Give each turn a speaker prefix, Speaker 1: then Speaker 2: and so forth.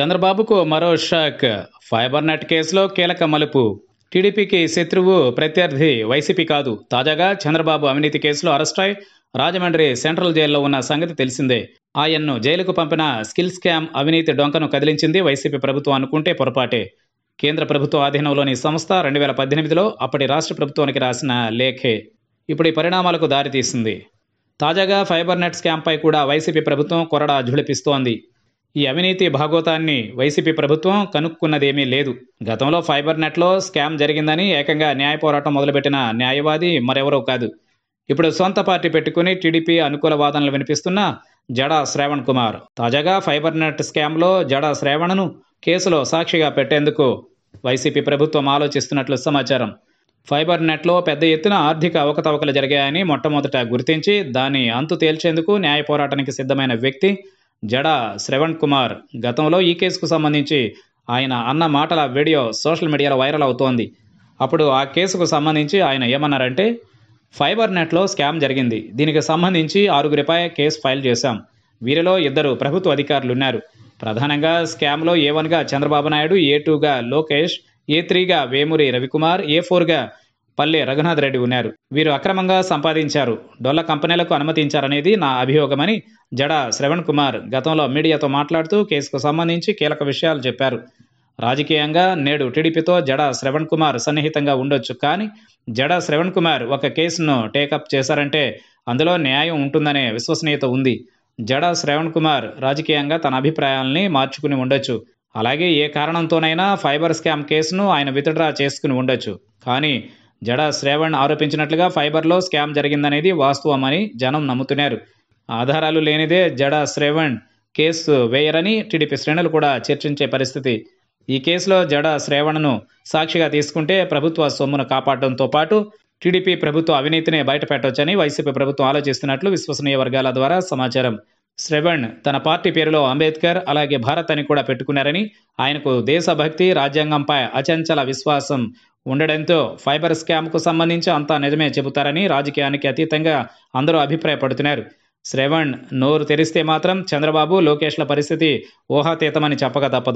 Speaker 1: చంద్రబాబుకు మరో shock fibre net కేసులో కీలక మలుపు టీడీపీకి శత్రువు ప్రత్యర్థి వైసీపీ కాదు తాజాగా చంద్రబాబు అవినీతి కేసులో అరెస్టై రాజమండ్రి సెంట్రల్ జైల్లో ఉన్న సంగతి తెలిసిందే ఆయన్ను జైలుకు పంపిన స్కిల్ స్కామ్ అవినీతి డొంకను కదిలించింది వైసీపీ ప్రభుత్వం అనుకుంటే పొరపాటే కేంద్ర ప్రభుత్వ ఆధీనంలోని సంస్థ రెండు వేల పద్దెనిమిదిలో అప్పటి రాష్ట్ర ప్రభుత్వానికి రాసిన లేఖే ఇప్పుడు ఈ పరిణామాలకు దారితీసింది తాజాగా ఫైబర్ నెట్ స్కామ్పై కూడా వైసీపీ ప్రభుత్వం కొరడా ఝుళిపిస్తోంది ఈ అవినీతి భాగోతాన్ని వైసీపీ ప్రభుత్వం కనుక్కున్నదేమీ లేదు గతంలో ఫైబర్ నెట్లో స్కామ్ జరిగిందని ఏకంగా న్యాయ పోరాటం మొదలుపెట్టిన న్యాయవాది మరెవరో కాదు ఇప్పుడు సొంత పార్టీ పెట్టుకుని టీడీపీ అనుకూల వాదనలు వినిపిస్తున్న జడా శ్రావణ్ కుమార్ తాజాగా ఫైబర్ నెట్ స్కామ్లో జడా శ్రావణ్ను కేసులో సాక్షిగా పెట్టేందుకు వైసీపీ ప్రభుత్వం ఆలోచిస్తున్నట్లు సమాచారం ఫైబర్ నెట్లో పెద్ద ఎత్తున ఆర్థిక అవకతవకలు జరిగాయని మొట్టమొదట గుర్తించి దాన్ని అంతు తేల్చేందుకు న్యాయ పోరాటానికి సిద్ధమైన వ్యక్తి జడ శ్రవణ్ కుమార్ గతంలో ఈ కేసుకు సంబంధించి ఆయన అన్న మాటల వీడియో సోషల్ మీడియాలో వైరల్ అవుతోంది అప్పుడు ఆ కేసుకు సంబంధించి ఆయన ఏమన్నారంటే ఫైబర్ నెట్లో స్కామ్ జరిగింది దీనికి సంబంధించి ఆరుగురిపై కేసు ఫైల్ చేశాం వీరిలో ఇద్దరు ప్రభుత్వ అధికారులు ఉన్నారు ప్రధానంగా స్కామ్లో ఏ వన్గా చంద్రబాబు నాయుడు ఏ టూగా లోకేష్ ఏ త్రీగా వేమూరి రవికుమార్ ఏ ఫోర్గా పల్లె రఘునాథ్ రెడ్డి ఉన్నారు వీరు అక్రమంగా సంపాదించారు డొల్ల కంపెనీలకు అనుమతించారనేది నా అభియోగమని జడ శ్రవణ్ కుమార్ గతంలో మీడియాతో మాట్లాడుతూ కేసుకు సంబంధించి కీలక విషయాలు చెప్పారు రాజకీయంగా నేడు టీడీపీతో జడ శ్రవణ్ కుమార్ సన్నిహితంగా ఉండొచ్చు కానీ జడ శ్రవణ్ కుమార్ ఒక కేసును టేకప్ చేశారంటే అందులో న్యాయం ఉంటుందనే విశ్వసనీయత ఉంది జడ శ్రవణ్ కుమార్ రాజకీయంగా తన అభిప్రాయాల్ని మార్చుకుని ఉండొచ్చు అలాగే ఏ కారణంతోనైనా ఫైబర్ స్కామ్ కేసును ఆయన విత్డ్రా చేసుకుని ఉండొచ్చు కానీ జడ శ్రేవణ్ ఆరోపించినట్లుగా ఫైబర్లో స్కామ్ జరిగిందనేది వాస్తవమని జనం నమ్ముతున్నారు ఆధారాలు లేనిదే జడ శ్రేవణ్ కేసు వేయరని టీడీపీ శ్రేణులు కూడా చర్చించే పరిస్థితి ఈ కేసులో జడ శ్రేవణను సాక్షిగా తీసుకుంటే ప్రభుత్వ సొమ్మును కాపాడడంతో పాటు టీడీపీ ప్రభుత్వ అవినీతిని బయటపెట్టవచ్చని వైసీపీ ప్రభుత్వం ఆలోచిస్తున్నట్లు విశ్వసనీయ వర్గాల ద్వారా సమాచారం శ్రవణ్ తన పార్టీ పేరులో అంబేద్కర్ అలాగే భారత్ అని కూడా పెట్టుకున్నారని ఆయనకు దేశభక్తి రాజ్యాంగంపై అచంచల విశ్వాసం ఉండడంతో ఫైబర్ స్కామ్కు సంబంధించి అంతా నిజమే చెబుతారని రాజకీయానికి అతీతంగా అందరూ అభిప్రాయపడుతున్నారు శ్రవణ్ నోరు తెరిస్తే మాత్రం చంద్రబాబు లోకేష్ల పరిస్థితి ఊహాతీతమని చెప్పక తప్పదు